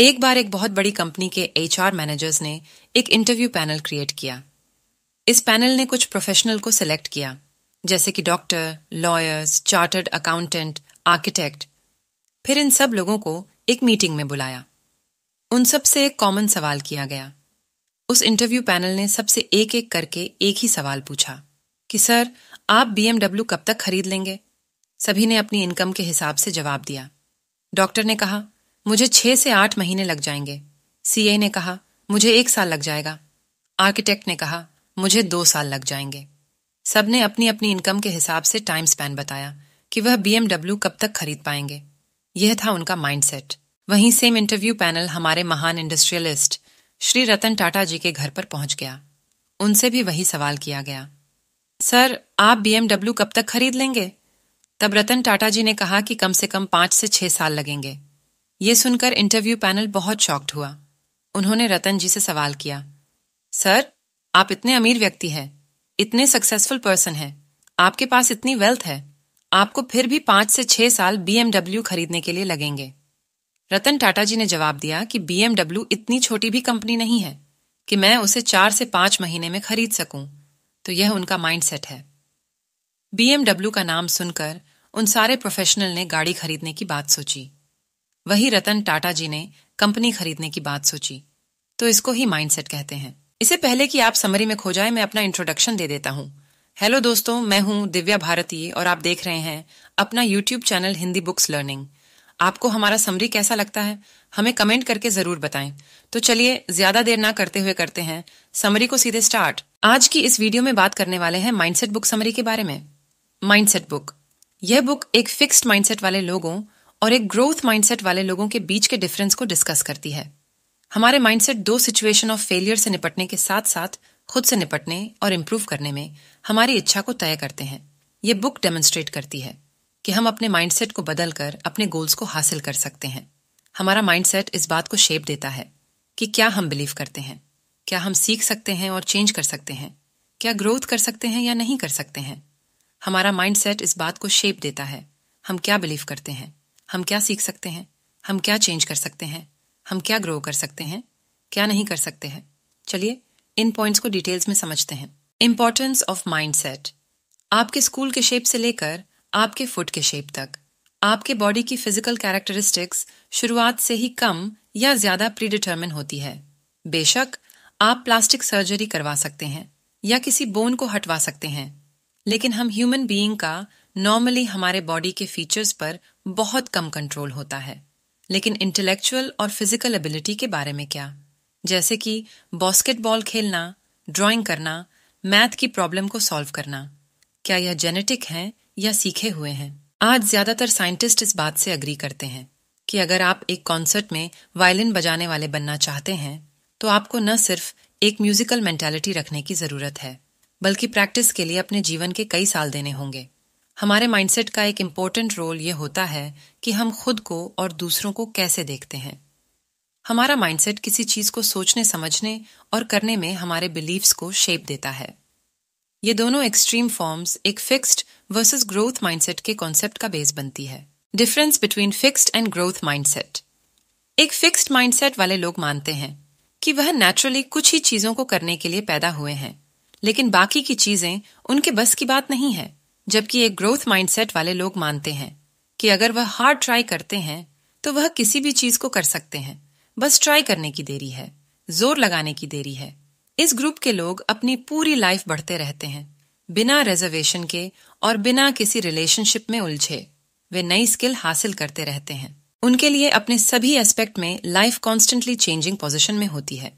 एक बार एक बहुत बड़ी कंपनी के एच मैनेजर्स ने एक इंटरव्यू पैनल क्रिएट किया इस पैनल ने कुछ प्रोफेशनल को सिलेक्ट किया जैसे कि doctor lawyers chartered accountant architect फिर इन सब लोगों को एक मीटिंग में बुलाया उन सब से एक कॉमन सवाल किया गया उस इंटरव्यू पैनल ने सबसे एक एक करके एक ही सवाल पूछा कि सर आप बीएमडब्ल्यू कब तक खरीद लेंगे सभी ने अपनी इनकम के हिसाब से जवाब दिया डॉक्टर ने कहा मुझे छह से आठ महीने लग जाएंगे सीए ने कहा मुझे एक साल लग जाएगा आर्किटेक्ट ने कहा मुझे दो साल लग जाएंगे सब ने अपनी अपनी इनकम के हिसाब से टाइम स्पैन बताया कि वह बीएमडब्ल्यू कब तक खरीद पाएंगे यह था उनका माइंडसेट वहीं सेम इंटरव्यू पैनल हमारे महान इंडस्ट्रियलिस्ट श्री रतन टाटा जी के घर पर पहुंच गया उनसे भी वही सवाल किया गया सर आप बीएमडब्ल्यू कब तक खरीद लेंगे तब रतन टाटा जी ने कहा कि कम से कम पांच से छह साल लगेंगे ये सुनकर इंटरव्यू पैनल बहुत शॉक्ड हुआ उन्होंने रतन जी से सवाल किया सर आप इतने अमीर व्यक्ति हैं इतने सक्सेसफुल पर्सन हैं आपके पास इतनी वेल्थ है आपको फिर भी पांच से छह साल बीएमडब्ल्यू खरीदने के लिए लगेंगे रतन टाटा जी ने जवाब दिया कि बीएमडब्ल्यू इतनी छोटी भी कंपनी नहीं है कि मैं उसे चार से पांच महीने में खरीद सकूं तो यह उनका माइंडसेट है बीएमडब्ल्यू का नाम सुनकर उन सारे प्रोफेशनल ने गाड़ी खरीदने की बात सोची वही रतन टाटा जी ने कंपनी खरीदने की बात सोची तो इसको ही माइंडसेट कहते हैं इसे पहले कि आप समरी में खो जाए मैं अपना इंट्रोडक्शन दे देता हूँ हेलो दोस्तों मैं हूँ दिव्या भारती और आप देख रहे हैं अपना YouTube channel Hindi books learning आपको हमारा समरी कैसा लगता है हमें कमेंट करके जरूर बताएं तो चलिए ज्यादा देर ना करते हुए करते हैं समरी को सीधे स्टार्ट आज की इस वीडियो में बात करने वाले हैं माइंडसेट बुक समरी के बारे में माइंडसेट बुक यह बुक एक फिक्स्ड माइंडसेट वाले लोगों और एक ग्रोथ माइंडसेट वाले लोगों के बीच के डिफरेंस को डिस्कस करती है हमारे माइंडसेट दो सिचुएशन ऑफ फेलियर से निपटने के साथ साथ खुद से निपटने और इम्प्रूव करने में हमारी इच्छा को तय करते हैं ये बुक डेमोन्स्ट्रेट करती है कि हम अपने माइंडसेट को बदल कर अपने गोल्स को हासिल कर सकते हैं हमारा माइंडसेट इस बात को शेप देता है कि क्या हम बिलीव करते हैं क्या हम सीख सकते हैं और चेंज कर सकते हैं क्या ग्रोथ कर सकते हैं या नहीं कर सकते हैं हमारा माइंडसेट इस बात को शेप देता है हम क्या बिलीव करते हैं हम क्या सीख सकते हैं हम क्या चेंज कर सकते हैं हम क्या ग्रो कर सकते हैं क्या नहीं कर सकते हैं चलिए इन पॉइंट्स को डिटेल्स में समझते हैं इम्पॉर्टेंस ऑफ माइंडसेट आपके स्कूल के शेप से लेकर आपके फुट के शेप तक आपके बॉडी की फिजिकल कैरेक्टरिस्टिक्स शुरुआत से ही कम या ज्यादा प्रीडिटर्मिन होती है बेशक आप प्लास्टिक सर्जरी करवा सकते हैं या किसी बोन को हटवा सकते हैं लेकिन हम ह्यूमन बीइंग का नॉर्मली हमारे बॉडी के फीचर्स पर बहुत कम कंट्रोल होता है लेकिन इंटेलेक्चुअल और फिजिकल एबिलिटी के बारे में क्या जैसे कि बॉस्केटबॉल खेलना ड्राइंग करना मैथ की प्रॉब्लम को सॉल्व करना क्या यह जेनेटिक है या सीखे हुए हैं आज ज्यादातर साइंटिस्ट इस बात से अग्री करते हैं कि अगर आप एक कॉन्सर्ट में वायलिन बजाने वाले बनना चाहते हैं तो आपको न सिर्फ एक म्यूजिकल मेंटेलिटी रखने की जरूरत है बल्कि प्रैक्टिस के लिए अपने जीवन के कई साल देने होंगे हमारे माइंडसेट का एक इम्पोर्टेंट रोल ये होता है कि हम खुद को और दूसरों को कैसे देखते हैं हमारा माइंडसेट किसी चीज़ को सोचने समझने और करने में हमारे बिलीव्स को शेप देता है ये दोनों एक्सट्रीम फॉर्म्स एक फिक्स्ड वर्सेस ग्रोथ माइंडसेट के कॉन्सेप्ट का बेस बनती है difference between fixed and growth mindset एक फिक्स्ड माइंडसेट वाले लोग मानते हैं कि वह नेचुरली कुछ ही चीजों को करने के लिए पैदा हुए हैं लेकिन बाकी की चीजें उनके बस की बात नहीं है जबकि एक ग्रोथ माइंडसेट वाले लोग मानते हैं कि अगर वह हार्ड ट्राई करते हैं तो वह किसी भी चीज को कर सकते हैं बस ट्राई करने की देरी है जोर लगाने की देरी है इस ग्रुप के लोग अपनी पूरी लाइफ बढ़ते रहते हैं बिना रिजर्वेशन के और बिना किसी रिलेशनशिप में उलझे वे नई स्किल हासिल करते रहते हैं उनके लिए अपने सभी एस्पेक्ट में लाइफ कॉन्स्टेंटली चेंजिंग पोजिशन में होती है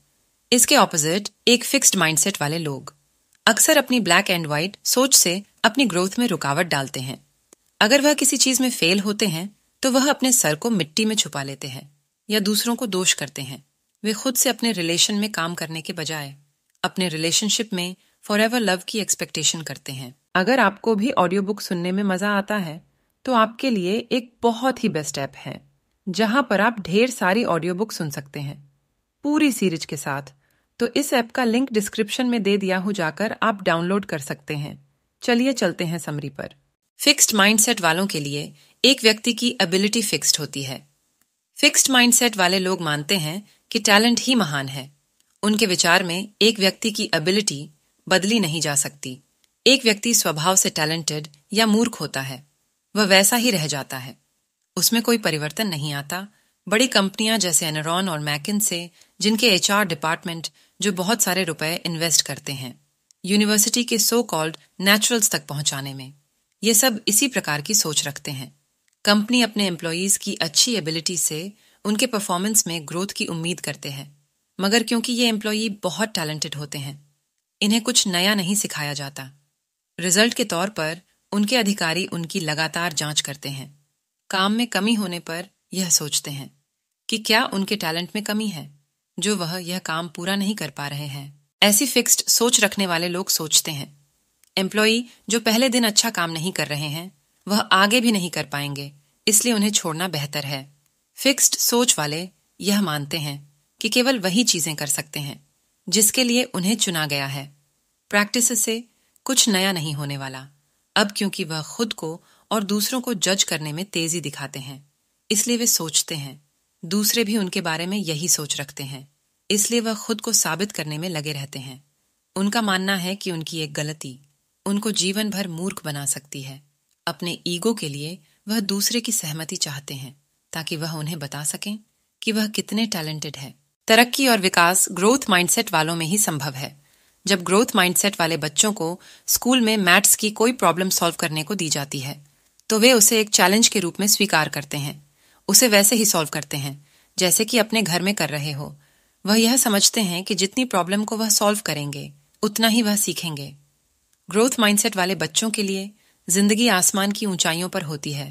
इसके ऑपोजिट एक फिक्स्ड माइंडसेट वाले लोग अक्सर अपनी ब्लैक एंड व्हाइट सोच से अपनी ग्रोथ में रुकावट डालते हैं अगर वह किसी चीज में फेल होते हैं तो वह अपने सर को मिट्टी में छुपा लेते हैं या दूसरों को दोष करते हैं वे खुद से अपने रिलेशन में काम करने के बजाय अपने रिलेशनशिप में फॉर एवर लव की एक्सपेक्टेशन करते हैं अगर आपको भी ऑडियो बुक सुनने में मजा आता है तो आपके लिए एक बहुत ही बेस्ट ऐप है जहां पर आप ढेर सारी ऑडियो बुक सुन सकते हैं पूरी सीरीज के साथ तो इस ऐप का लिंक डिस्क्रिप्शन में दे दिया हो जाकर आप डाउनलोड कर सकते हैं चलिए चलते हैं समरी पर फिक्स्ड माइंडसेट वालों के लिए एक व्यक्ति की एबिलिटी फिक्स्ड होती है फिक्स्ड माइंडसेट वाले लोग मानते हैं कि टैलेंट ही महान है उनके विचार में एक व्यक्ति की एबिलिटी बदली नहीं जा सकती एक व्यक्ति स्वभाव से टैलेंटेड या मूर्ख होता है वह वैसा ही रह जाता है उसमें कोई परिवर्तन नहीं आता बड़ी कंपनियां जैसे एनरॉन और मैकिन से जिनके एचआर डिपार्टमेंट जो बहुत सारे रुपए इन्वेस्ट करते हैं यूनिवर्सिटी के सो कॉल्ड नेचुरल्स तक पहुंचाने में ये सब इसी प्रकार की सोच रखते हैं कंपनी अपने एम्प्लॉयज़ की अच्छी एबिलिटी से उनके परफॉर्मेंस में ग्रोथ की उम्मीद करते हैं मगर क्योंकि ये एम्प्लॉयी बहुत टैलेंटेड होते हैं इन्हें कुछ नया नहीं सिखाया जाता रिजल्ट के तौर पर उनके अधिकारी उनकी लगातार जांच करते हैं काम में कमी होने पर यह सोचते हैं कि क्या उनके टैलेंट में कमी है जो वह यह काम पूरा नहीं कर पा रहे हैं ऐसी फिक्स्ड सोच रखने वाले लोग सोचते हैं एम्प्लॉई जो पहले दिन अच्छा काम नहीं कर रहे हैं वह आगे भी नहीं कर पाएंगे इसलिए उन्हें छोड़ना बेहतर है फिक्स्ड सोच वाले यह मानते हैं कि केवल वही चीजें कर सकते हैं जिसके लिए उन्हें चुना गया है प्रैक्टिस से कुछ नया नहीं होने वाला अब क्योंकि वह खुद को और दूसरों को जज करने में तेजी दिखाते हैं इसलिए वे सोचते हैं दूसरे भी उनके बारे में यही सोच रखते हैं इसलिए वह खुद को साबित करने में लगे रहते हैं उनका मानना है कि उनकी एक गलती उनको जीवन भर मूर्ख बना सकती है अपने ईगो के लिए वह दूसरे की सहमति चाहते हैं ताकि वह उन्हें बता सकें कि वह कितने टैलेंटेड है तरक्की और विकास ग्रोथ माइंडसेट वालों में ही संभव है जब ग्रोथ माइंडसेट वाले बच्चों को स्कूल में मैथ्स की कोई प्रॉब्लम सॉल्व करने को दी जाती है तो वे उसे एक चैलेंज के रूप में स्वीकार करते हैं उसे वैसे ही सॉल्व करते हैं जैसे कि अपने घर में कर रहे हो वह यह समझते हैं कि जितनी प्रॉब्लम को वह सॉल्व करेंगे उतना ही वह सीखेंगे ग्रोथ माइंडसेट वाले बच्चों के लिए जिंदगी आसमान की ऊंचाइयों पर होती है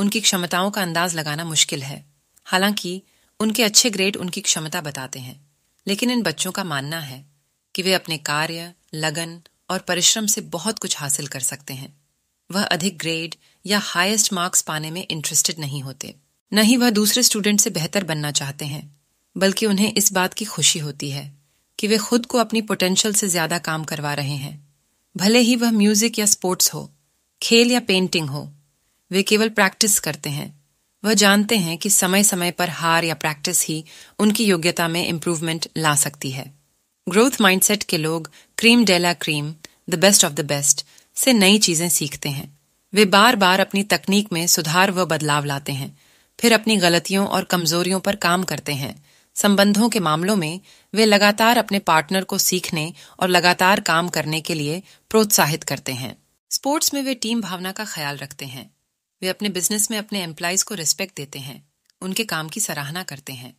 उनकी क्षमताओं का अंदाज लगाना मुश्किल है हालांकि उनके अच्छे ग्रेड उनकी क्षमता बताते हैं लेकिन इन बच्चों का मानना है कि वे अपने कार्य लगन और परिश्रम से बहुत कुछ हासिल कर सकते हैं वह अधिक ग्रेड या हाईएस्ट मार्क्स पाने में इंटरेस्टेड नहीं होते न ही वह दूसरे स्टूडेंट से बेहतर बनना चाहते हैं बल्कि उन्हें इस बात की खुशी होती है कि वे खुद को अपनी पोटेंशियल से ज्यादा काम करवा रहे हैं भले ही वह म्यूजिक या स्पोर्ट्स हो खेल या पेंटिंग हो वे केवल प्रैक्टिस करते हैं वह जानते हैं कि समय समय पर हार या प्रैक्टिस ही उनकी योग्यता में इम्प्रूवमेंट ला सकती है ग्रोथ माइंडसेट के लोग creme de la creme the best of the best से नई चीजें सीखते हैं वे बार बार अपनी तकनीक में सुधार व बदलाव लाते हैं फिर अपनी गलतियों और कमजोरियों पर काम करते हैं संबंधों के मामलों में वे लगातार अपने पार्टनर को सीखने और लगातार काम करने के लिए प्रोत्साहित करते हैं स्पोर्ट्स में वे टीम भावना का ख्याल रखते हैं वे अपने बिजनेस में अपने एम्प्लॉयज को रिस्पेक्ट देते हैं उनके काम की सराहना करते हैं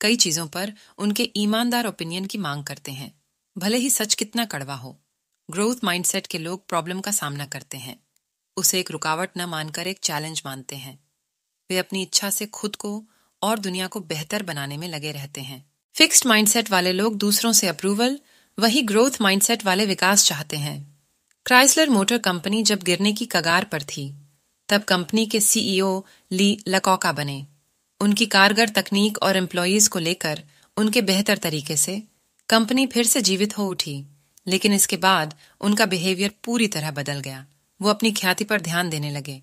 कई चीजों पर उनके ईमानदार ओपिनियन की मांग करते हैं भले ही सच कितना कड़वा हो ग्रोथ माइंडसेट के लोग प्रॉब्लम का सामना करते हैं उसे एक रुकावट न मानकर एक चैलेंज मानते हैं वे अपनी इच्छा से खुद को और दुनिया को बेहतर बनाने में लगे रहते हैं फिक्स्ड माइंडसेट वाले लोग दूसरों से अप्रूवल वही ग्रोथ माइंडसेट वाले विकास चाहते हैं क्राइसलर मोटर कंपनी जब गिरने की कगार पर थी तब कंपनी के सीईओ ली लकौका बने उनकी कारगर तकनीक और एम्प्लॉयज को लेकर उनके बेहतर तरीके से कंपनी फिर से जीवित हो उठी लेकिन इसके बाद उनका बिहेवियर पूरी तरह बदल गया वो अपनी ख्याति पर ध्यान देने लगे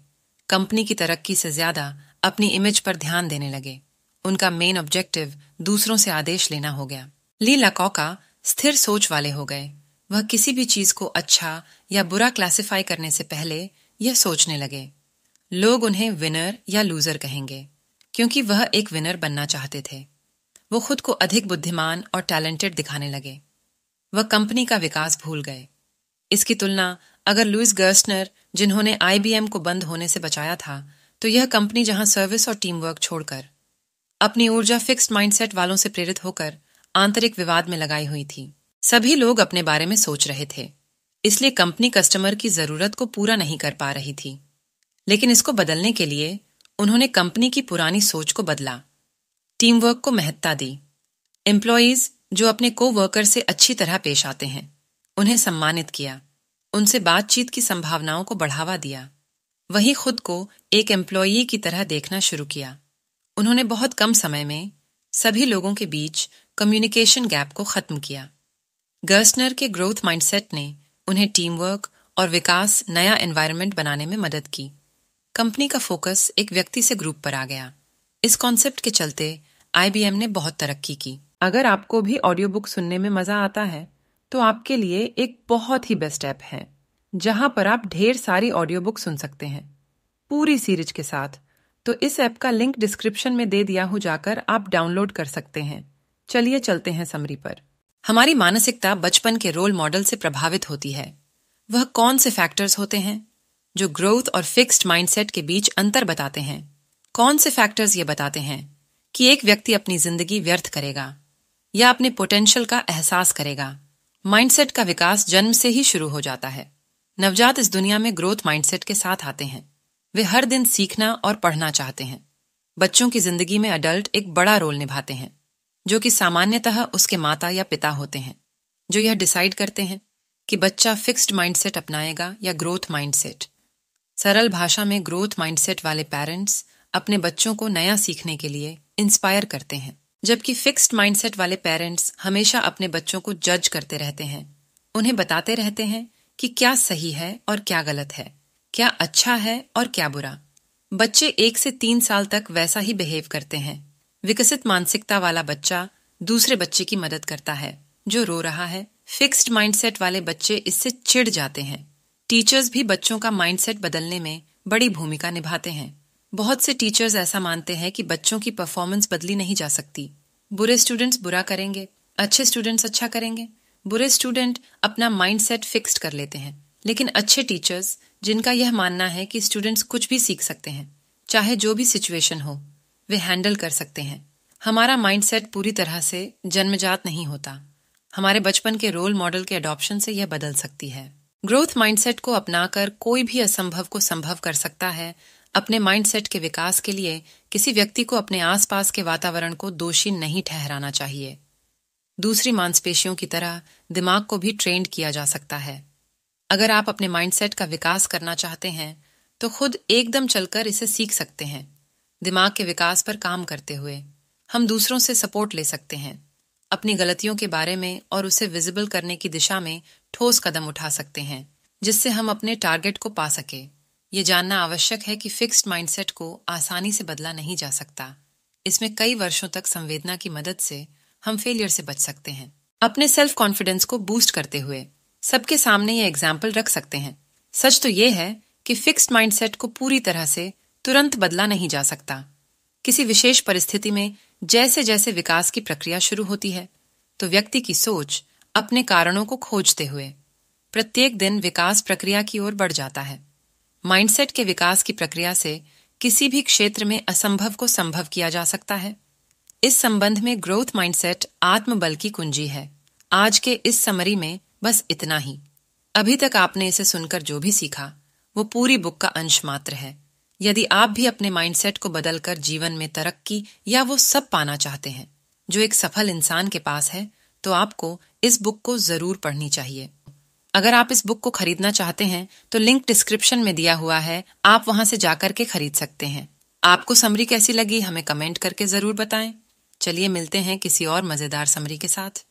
कंपनी की तरक्की से ज्यादा अपनी इमेज पर ध्यान देने लगे उनका मेन ऑब्जेक्टिव दूसरों से आदेश लेना हो गया ली लकौका स्थिर सोच वाले हो गए वह किसी भी चीज को अच्छा या बुरा क्लासिफाई करने से पहले यह सोचने लगे लोग उन्हें विनर या लूजर कहेंगे क्योंकि वह एक विनर बनना चाहते थे वो खुद को अधिक बुद्धिमान और टैलेंटेड दिखाने लगे वह कंपनी का विकास भूल गए इसकी तुलना अगर लुइस गर्स्टनर जिन्होंने आईबीएम को बंद होने से बचाया था तो यह कंपनी जहां सर्विस और टीमवर्क छोड़कर अपनी ऊर्जा फिक्स्ड माइंडसेट वालों से प्रेरित होकर आंतरिक विवाद में लगाई हुई थी सभी लोग अपने बारे में सोच रहे थे इसलिए कंपनी कस्टमर की जरूरत को पूरा नहीं कर पा रही थी लेकिन इसको बदलने के लिए उन्होंने कंपनी की पुरानी सोच को बदला टीम वर्क को महत्ता दी एम्प्लॉयज जो अपने को वर्कर से अच्छी तरह पेश आते हैं उन्हें सम्मानित किया उनसे बातचीत की संभावनाओं को बढ़ावा दिया वहीं खुद को एक एम्प्लॉयी की तरह देखना शुरू किया उन्होंने बहुत कम समय में सभी लोगों के बीच कम्युनिकेशन गैप को खत्म किया गर्सनर के ग्रोथ माइंडसेट ने उन्हें टीमवर्क और विकास नया एनवायरनमेंट बनाने में मदद की कंपनी का फोकस एक व्यक्ति से ग्रुप पर आ गया इस कॉन्सेप्ट के चलते आईबीएम ने बहुत तरक्की की अगर आपको भी ऑडियो बुक सुनने में मजा आता है तो आपके लिए एक बहुत ही बेस्ट ऐप है जहां पर आप ढेर सारी ऑडियो बुक सुन सकते हैं पूरी सीरीज के साथ तो इस ऐप का लिंक डिस्क्रिप्शन में दे दिया हूं जाकर आप डाउनलोड कर सकते हैं चलिए चलते हैं समरी पर हमारी मानसिकता बचपन के रोल मॉडल से प्रभावित होती है वह कौन से फैक्टर्स होते हैं जो ग्रोथ और फिक्स्ड माइंडसेट के बीच अंतर बताते हैं कौन से फैक्टर्स ये बताते हैं कि एक व्यक्ति अपनी जिंदगी व्यर्थ करेगा या अपने पोटेंशियल का एहसास करेगा माइंडसेट का विकास जन्म से ही शुरू हो जाता है नवजात इस दुनिया में ग्रोथ माइंडसेट के साथ आते हैं वे हर दिन सीखना और पढ़ना चाहते हैं बच्चों की जिंदगी में अडल्ट एक बड़ा रोल निभाते हैं जो कि सामान्यतः उसके माता या पिता होते हैं जो यह डिसाइड करते हैं कि बच्चा फिक्स्ड माइंडसेट अपनाएगा या ग्रोथ माइंडसेट सरल भाषा में ग्रोथ माइंडसेट वाले पेरेंट्स अपने बच्चों को नया सीखने के लिए इंस्पायर करते हैं जबकि फिक्स्ड माइंडसेट वाले पेरेंट्स हमेशा अपने बच्चों को जज करते रहते हैं उन्हें बताते रहते हैं कि क्या सही है और क्या गलत है क्या अच्छा है और क्या बुरा बच्चे एक से तीन साल तक वैसा ही बिहेव करते हैं विकसित मानसिकता वाला बच्चा दूसरे बच्चे की मदद करता है जो रो रहा है फिक्स्ड माइंडसेट वाले बच्चे इससे चिढ़ जाते हैं टीचर्स भी बच्चों का माइंडसेट बदलने में बड़ी भूमिका निभाते हैं बहुत से टीचर्स ऐसा मानते हैं कि बच्चों की परफॉर्मेंस बदली नहीं जा सकती बुरे स्टूडेंट्स बुरा करेंगे अच्छे स्टूडेंट्स अच्छा करेंगे बुरे स्टूडेंट अपना माइंडसेट फिक्स्ड कर लेते हैं लेकिन अच्छे टीचर्स जिनका यह मानना है कि स्टूडेंट्स कुछ भी सीख सकते हैं चाहे जो भी सिचुएशन हो वे हैंडल कर सकते हैं हमारा माइंडसेट पूरी तरह से जन्मजात नहीं होता हमारे बचपन के रोल मॉडल के अडॉप्शन से यह बदल सकती है ग्रोथ माइंडसेट को अपनाकर कोई भी असंभव को संभव कर सकता है अपने माइंडसेट के विकास के लिए किसी व्यक्ति को अपने आसपास के वातावरण को दोषी नहीं ठहराना चाहिए दूसरी मांसपेशियों की तरह दिमाग को भी ट्रेंड किया जा सकता है अगर आप अपने माइंडसेट का विकास करना चाहते हैं तो खुद एकदम चलकर इसे सीख सकते हैं दिमाग के विकास पर काम करते हुए हम दूसरों से सपोर्ट ले सकते हैं अपनी गलतियों के बारे में और उसे विजिबल करने की दिशा में ठोस कदम उठा सकते हैं जिससे हम अपने टारगेट को पा सके ये जानना आवश्यक है कि फिक्स्ड माइंडसेट को आसानी से बदला नहीं जा सकता इसमें कई वर्षों तक संवेदना की मदद से हम फेलियर से बच सकते हैं अपने सेल्फ कॉन्फिडेंस को बूस्ट करते हुए सबके सामने ये एग्जाम्पल रख सकते हैं सच तो ये है कि फिक्स्ड माइंडसेट को पूरी तरह से तुरंत बदला नहीं जा सकता किसी विशेष परिस्थिति में जैसे जैसे विकास की प्रक्रिया शुरू होती है तो व्यक्ति की सोच अपने कारणों को खोजते हुए प्रत्येक दिन विकास प्रक्रिया की ओर बढ़ जाता है माइंडसेट के विकास की प्रक्रिया से किसी भी क्षेत्र में असंभव को संभव किया जा सकता है इस संबंध में ग्रोथ माइंडसेट आत्मबल की कुंजी है आज के इस समरी में बस इतना ही अभी तक आपने इसे सुनकर जो भी सीखा वो पूरी बुक का अंश मात्र है यदि आप भी अपने माइंडसेट को बदलकर जीवन में तरक्की या वो सब पाना चाहते हैं जो एक सफल इंसान के पास है तो आपको इस बुक को जरूर पढ़नी चाहिए अगर आप इस बुक को खरीदना चाहते हैं तो लिंक डिस्क्रिप्शन में दिया हुआ है आप वहां से जाकर के खरीद सकते हैं आपको समरी कैसी लगी हमें कमेंट करके जरूर बताएं चलिए मिलते हैं किसी और मजेदार समरी के साथ